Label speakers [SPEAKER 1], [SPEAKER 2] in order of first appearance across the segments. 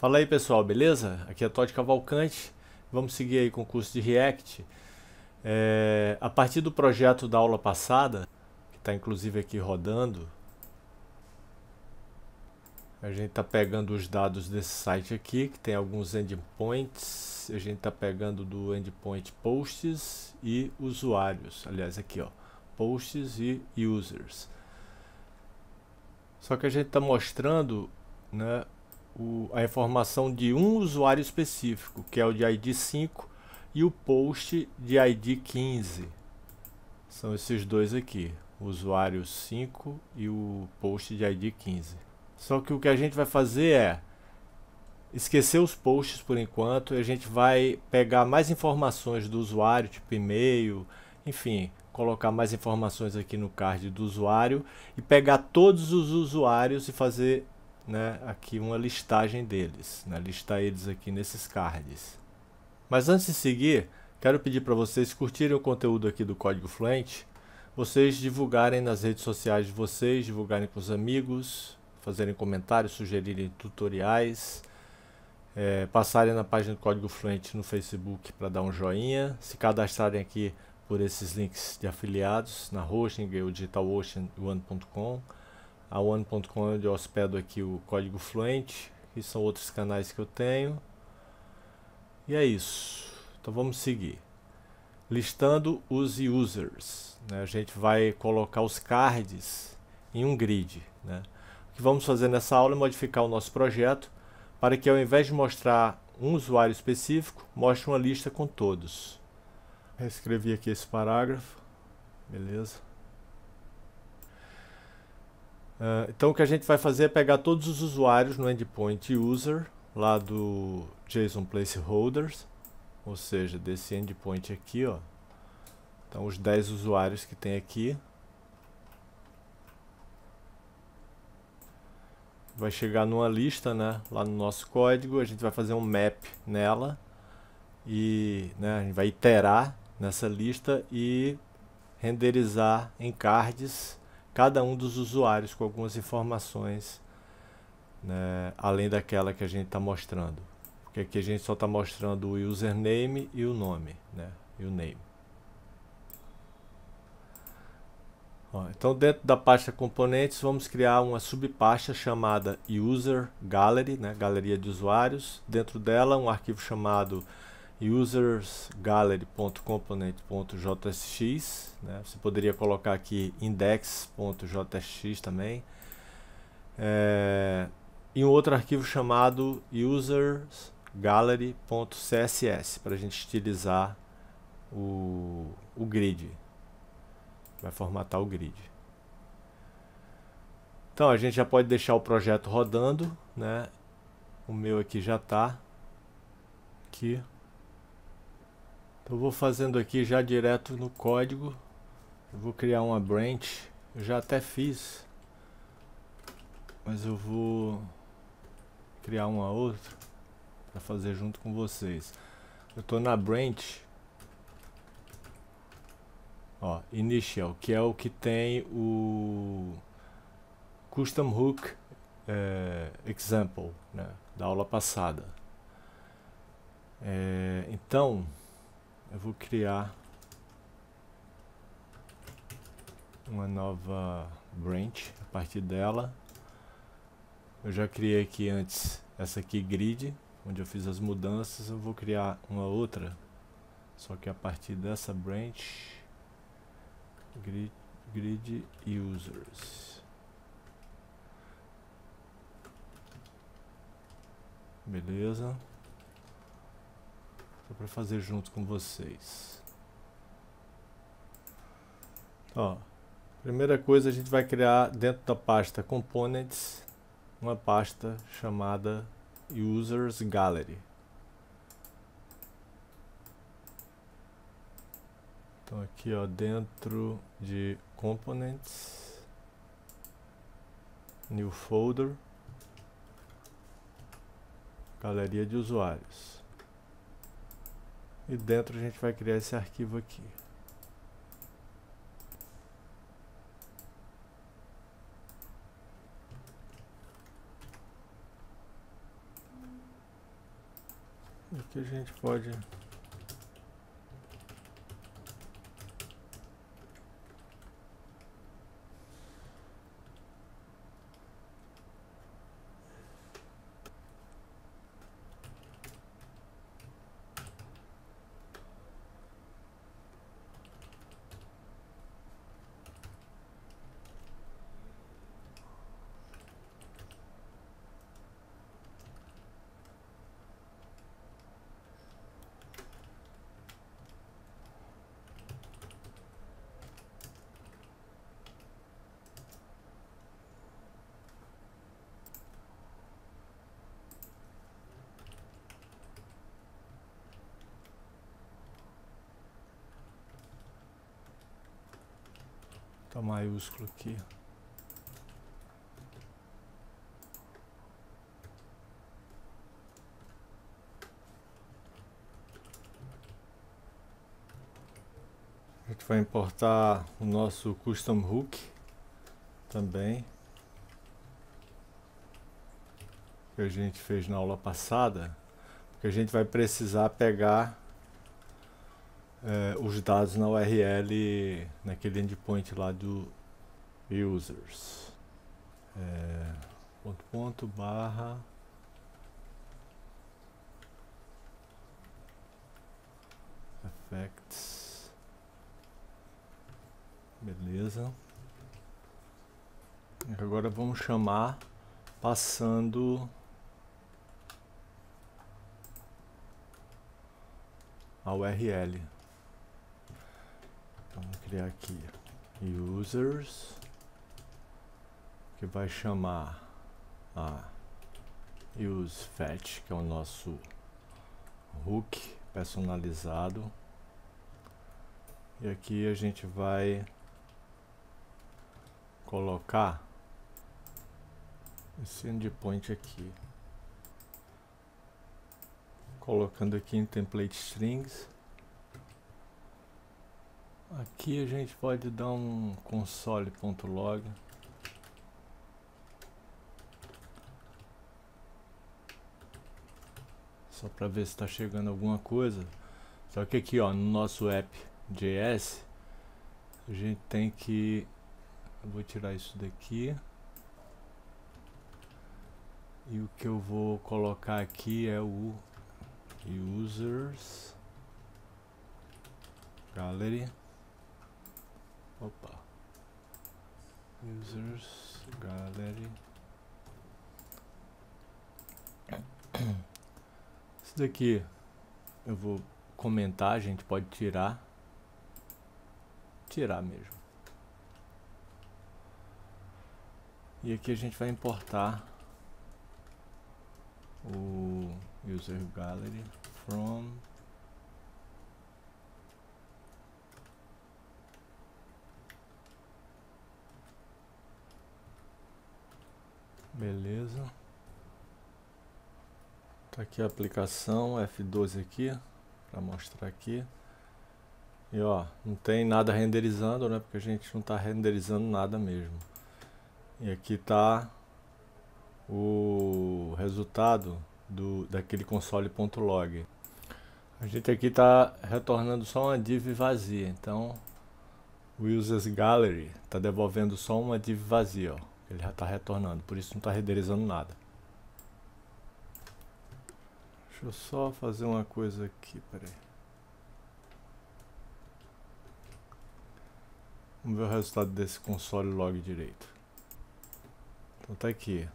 [SPEAKER 1] Fala aí pessoal, beleza? Aqui é Todd Cavalcante, vamos seguir aí com o curso de React. É, a partir do projeto da aula passada, que está inclusive aqui rodando, a gente está pegando os dados desse site aqui, que tem alguns endpoints, a gente está pegando do endpoint posts e usuários, aliás aqui ó, posts e users. Só que a gente está mostrando né, o, a informação de um usuário específico, que é o de ID 5, e o post de ID 15. São esses dois aqui, o usuário 5 e o post de ID 15. Só que o que a gente vai fazer é esquecer os posts por enquanto, a gente vai pegar mais informações do usuário, tipo e-mail, enfim, colocar mais informações aqui no card do usuário e pegar todos os usuários e fazer né, aqui uma listagem deles, né, listar eles aqui nesses cards. Mas antes de seguir, quero pedir para vocês curtirem o conteúdo aqui do Código Fluente, vocês divulgarem nas redes sociais de vocês, divulgarem com os amigos, fazerem comentários, sugerirem tutoriais, é, passarem na página do Código Fluente no Facebook para dar um joinha, se cadastrarem aqui por esses links de afiliados na Hosting, o DigitalOcean e One.com a One.com onde eu hospedo aqui o código fluente, que são outros canais que eu tenho. E é isso. Então vamos seguir. Listando os users. Né? A gente vai colocar os cards em um grid. Né? O que vamos fazer nessa aula é modificar o nosso projeto para que ao invés de mostrar um usuário específico, mostre uma lista com todos. Reescrevi aqui esse parágrafo. Beleza. Uh, então o que a gente vai fazer é pegar todos os usuários no endpoint user lá do JSON placeholders, ou seja, desse endpoint aqui, ó. Então os 10 usuários que tem aqui. Vai chegar numa lista, né, lá no nosso código, a gente vai fazer um map nela e, né, a gente vai iterar nessa lista e renderizar em cards cada um dos usuários com algumas informações, né, além daquela que a gente está mostrando. Porque aqui a gente só está mostrando o username e o nome, né, e o name. Ó, então dentro da pasta componentes vamos criar uma subpasta chamada user gallery, né, galeria de usuários. Dentro dela um arquivo chamado usersgallery.component.jsx né? você poderia colocar aqui index.jsx também é, e um outro arquivo chamado usersgallery.css para a gente estilizar o, o grid vai formatar o grid então a gente já pode deixar o projeto rodando né o meu aqui já está aqui eu vou fazendo aqui já direto no código. Eu vou criar uma branch. Eu já até fiz. Mas eu vou criar uma outra para fazer junto com vocês. Eu estou na branch ó, initial, que é o que tem o custom hook é, example né, da aula passada. É, então eu vou criar uma nova branch a partir dela eu já criei aqui antes essa aqui grid onde eu fiz as mudanças eu vou criar uma outra só que a partir dessa branch grid, grid users beleza só para fazer junto com vocês. Ó, primeira coisa a gente vai criar dentro da pasta Components uma pasta chamada Users Gallery. Então aqui ó, dentro de Components, New Folder, Galeria de Usuários. E dentro a gente vai criar esse arquivo aqui. Aqui a gente pode alfa tá maiúsculo aqui. A gente vai importar o nosso custom hook também. Que a gente fez na aula passada. Porque a gente vai precisar pegar é, os dados na URL, naquele endpoint lá do users. É, ponto, ponto, barra. Effects. Beleza. Agora vamos chamar passando a URL criar aqui users que vai chamar a useFetch que é o nosso hook personalizado e aqui a gente vai colocar esse endpoint aqui colocando aqui em template strings Aqui a gente pode dar um console.log só para ver se está chegando alguma coisa. Só que aqui ó, no nosso app.js a gente tem que eu vou tirar isso daqui. E o que eu vou colocar aqui é o users gallery Opa. Users, gallery. Isso daqui eu vou comentar, a gente pode tirar. Tirar mesmo. E aqui a gente vai importar o user gallery from Beleza. Tá aqui a aplicação F12 aqui, para mostrar aqui. E ó, não tem nada renderizando, né? Porque a gente não está renderizando nada mesmo. E aqui tá o resultado do daquele console.log. A gente aqui está retornando só uma div vazia, então o users gallery tá devolvendo só uma div vazia, ó. Ele já está retornando, por isso não está renderizando nada. Deixa eu só fazer uma coisa aqui, peraí. Vamos ver o resultado desse console log direito. Então tá aqui.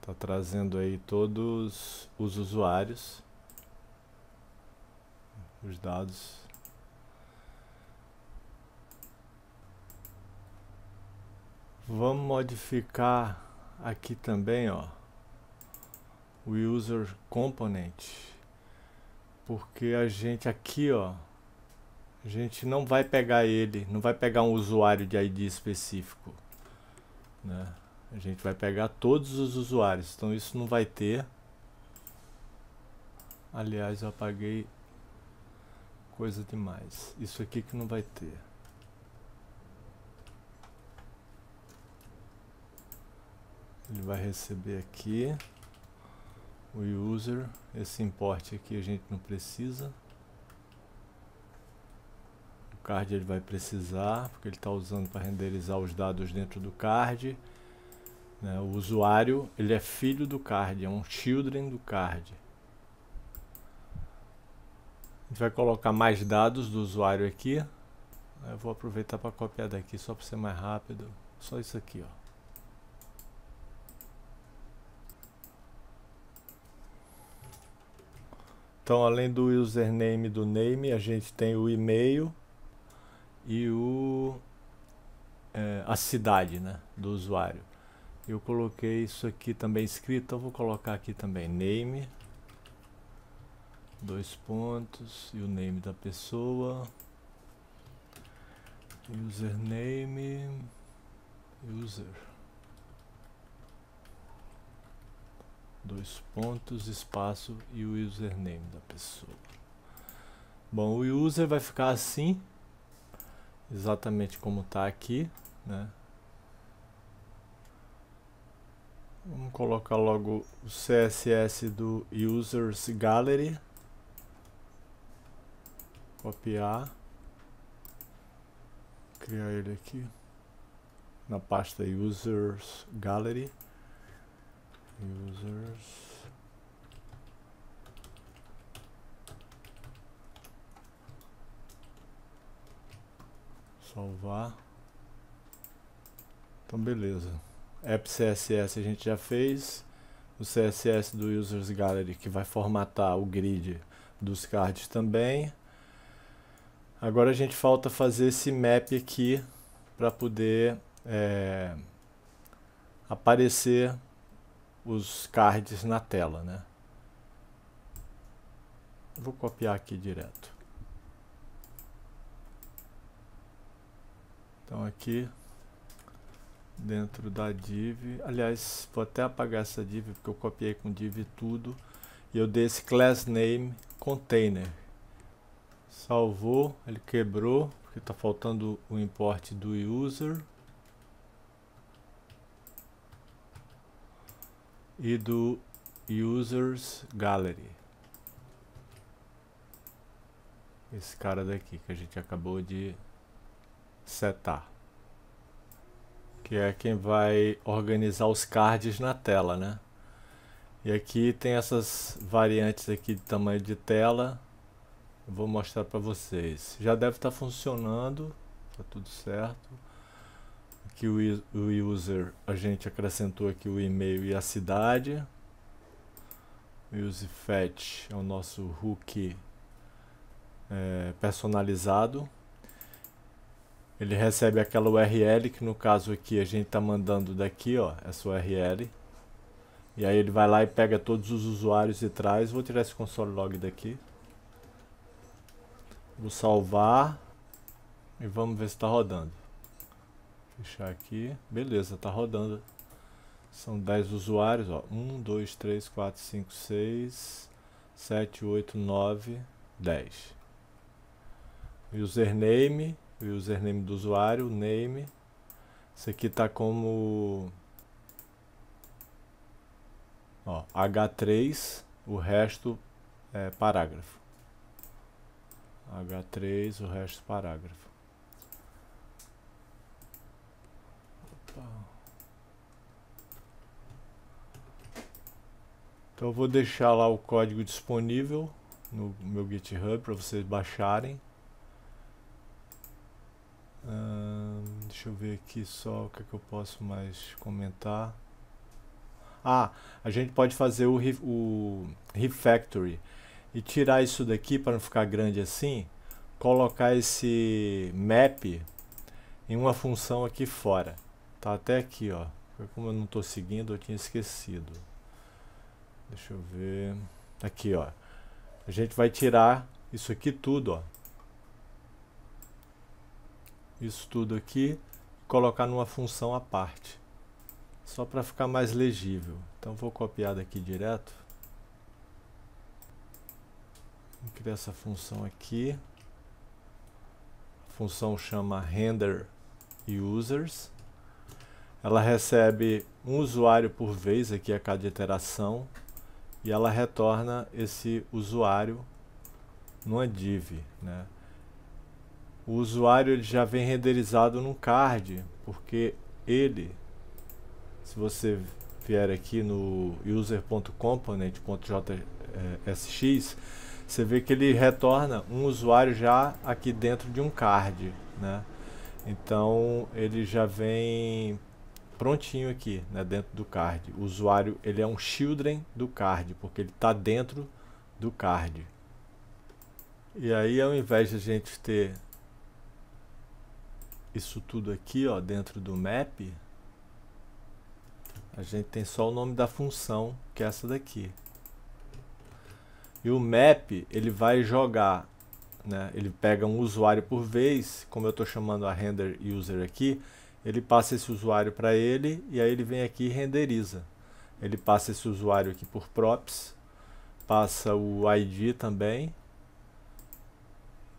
[SPEAKER 1] Tá trazendo aí todos os usuários. Os dados Vamos modificar aqui também, ó, o user component, porque a gente aqui, ó, a gente não vai pegar ele, não vai pegar um usuário de ID específico, né? A gente vai pegar todos os usuários, então isso não vai ter. Aliás, eu apaguei coisa demais. Isso aqui que não vai ter. ele vai receber aqui o user, esse import aqui a gente não precisa o card ele vai precisar porque ele está usando para renderizar os dados dentro do card né? o usuário ele é filho do card, é um children do card a gente vai colocar mais dados do usuário aqui eu vou aproveitar para copiar daqui só para ser mais rápido só isso aqui ó Então, além do username do name, a gente tem o e-mail e o é, a cidade, né, do usuário. Eu coloquei isso aqui também escrito, Eu vou colocar aqui também name dois pontos e o name da pessoa username user dois pontos, espaço e o username da pessoa. Bom, o user vai ficar assim, exatamente como está aqui, né? Vamos colocar logo o CSS do Users Gallery. Copiar. Criar ele aqui na pasta Users Gallery users salvar então beleza app CSS a gente já fez o CSS do users gallery que vai formatar o grid dos cards também agora a gente falta fazer esse map aqui para poder é, aparecer os cards na tela, né? Vou copiar aqui direto. Então aqui dentro da div, aliás, vou até apagar essa div porque eu copiei com div tudo e eu dei esse class name container. Salvou, ele quebrou, porque está faltando o import do user. e do Users Gallery. Esse cara daqui que a gente acabou de setar. Que é quem vai organizar os cards na tela, né? E aqui tem essas variantes aqui de tamanho de tela. vou mostrar para vocês. Já deve estar tá funcionando, tá tudo certo que o, user, a gente acrescentou aqui o e-mail e a cidade. Use fetch é o nosso hook é, personalizado. Ele recebe aquela URL que no caso aqui a gente está mandando daqui, ó, essa URL. E aí ele vai lá e pega todos os usuários e traz. Vou tirar esse console log daqui. Vou salvar. E vamos ver se está rodando. Fechar aqui. Beleza, tá rodando. São 10 usuários, ó. 1, 2, 3, 4, 5, 6, 7, 8, 9, 10. Username, username do usuário, name. Isso aqui tá como ó, H3, o resto é parágrafo. H3, o resto parágrafo. Então eu vou deixar lá o código disponível no meu GitHub para vocês baixarem. Hum, deixa eu ver aqui só o que, é que eu posso mais comentar. Ah, a gente pode fazer o, re, o refactory e tirar isso daqui para não ficar grande assim. Colocar esse map em uma função aqui fora. Tá até aqui, ó. Como eu não estou seguindo, eu tinha esquecido. Deixa eu ver. Aqui, ó. A gente vai tirar isso aqui tudo, ó. Isso tudo aqui colocar numa função à parte. Só para ficar mais legível. Então vou copiar daqui direto. Vou criar essa função aqui. A função chama render users. Ela recebe um usuário por vez aqui a cada iteração e ela retorna esse usuário numa div, né? O usuário ele já vem renderizado num card, porque ele, se você vier aqui no user.component.jsx, você vê que ele retorna um usuário já aqui dentro de um card, né? Então ele já vem prontinho aqui, né, dentro do card. O usuário ele é um children do card, porque ele está dentro do card. E aí ao invés de a gente ter isso tudo aqui ó, dentro do map, a gente tem só o nome da função, que é essa daqui. E o map ele vai jogar, né, ele pega um usuário por vez, como eu estou chamando a render user aqui, ele passa esse usuário para ele e aí ele vem aqui e renderiza. Ele passa esse usuário aqui por props, passa o ID também,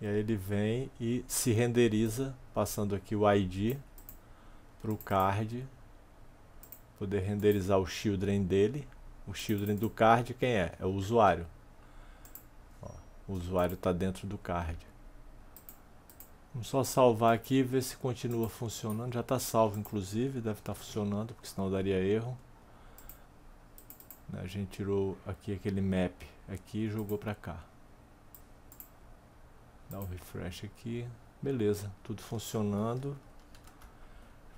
[SPEAKER 1] e aí ele vem e se renderiza, passando aqui o ID para o card, poder renderizar o children dele. O children do card quem é? É o usuário. Ó, o usuário está dentro do card. Vamos só salvar aqui e ver se continua funcionando. Já está salvo, inclusive. Deve estar tá funcionando, porque senão daria erro. A gente tirou aqui aquele map aqui e jogou para cá. Dá um refresh aqui. Beleza, tudo funcionando.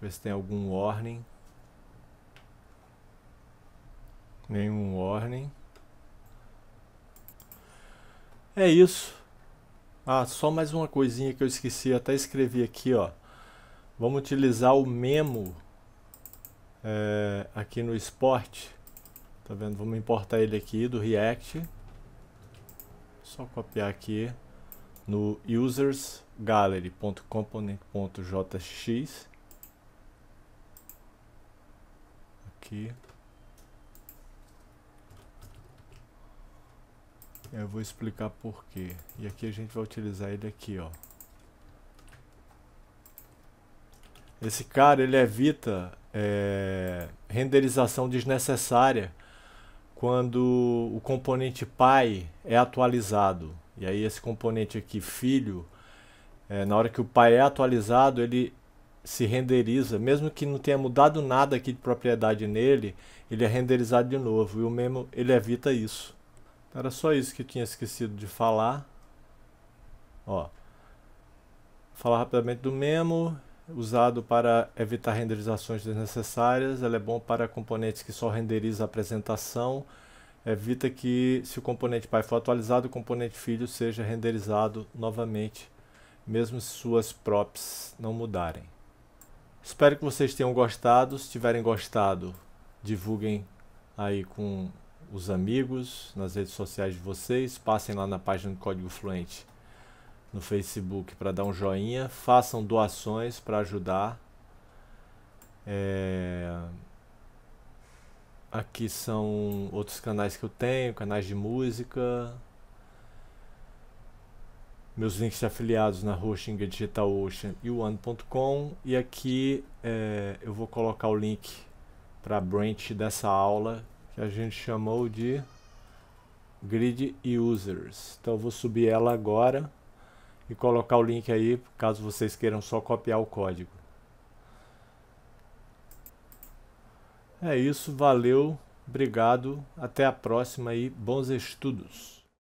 [SPEAKER 1] Ver se tem algum warning. Nenhum warning. É isso. Ah, só mais uma coisinha que eu esqueci, até escrevi aqui, ó. Vamos utilizar o memo é, aqui no esporte. Tá vendo? Vamos importar ele aqui do React. Só copiar aqui no usersgallery.component.jx. Aqui. Eu vou explicar por quê. E aqui a gente vai utilizar ele aqui, ó. Esse cara, ele evita é, renderização desnecessária quando o componente pai é atualizado. E aí esse componente aqui, filho, é, na hora que o pai é atualizado, ele se renderiza, mesmo que não tenha mudado nada aqui de propriedade nele, ele é renderizado de novo. E o mesmo ele evita isso. Era só isso que eu tinha esquecido de falar. Ó, falar rapidamente do Memo, usado para evitar renderizações desnecessárias. Ela é bom para componentes que só renderiza a apresentação. Evita que, se o componente pai for atualizado, o componente filho seja renderizado novamente, mesmo se suas props não mudarem. Espero que vocês tenham gostado. Se tiverem gostado, divulguem aí com os amigos, nas redes sociais de vocês. Passem lá na página do Código Fluente no Facebook para dar um joinha. Façam doações para ajudar. É... Aqui são outros canais que eu tenho, canais de música. Meus links de afiliados na hosting digital DigitalOcean e One.com. E aqui é, eu vou colocar o link para a branch dessa aula que a gente chamou de grid users. Então eu vou subir ela agora e colocar o link aí, caso vocês queiram só copiar o código. É isso, valeu, obrigado, até a próxima e bons estudos.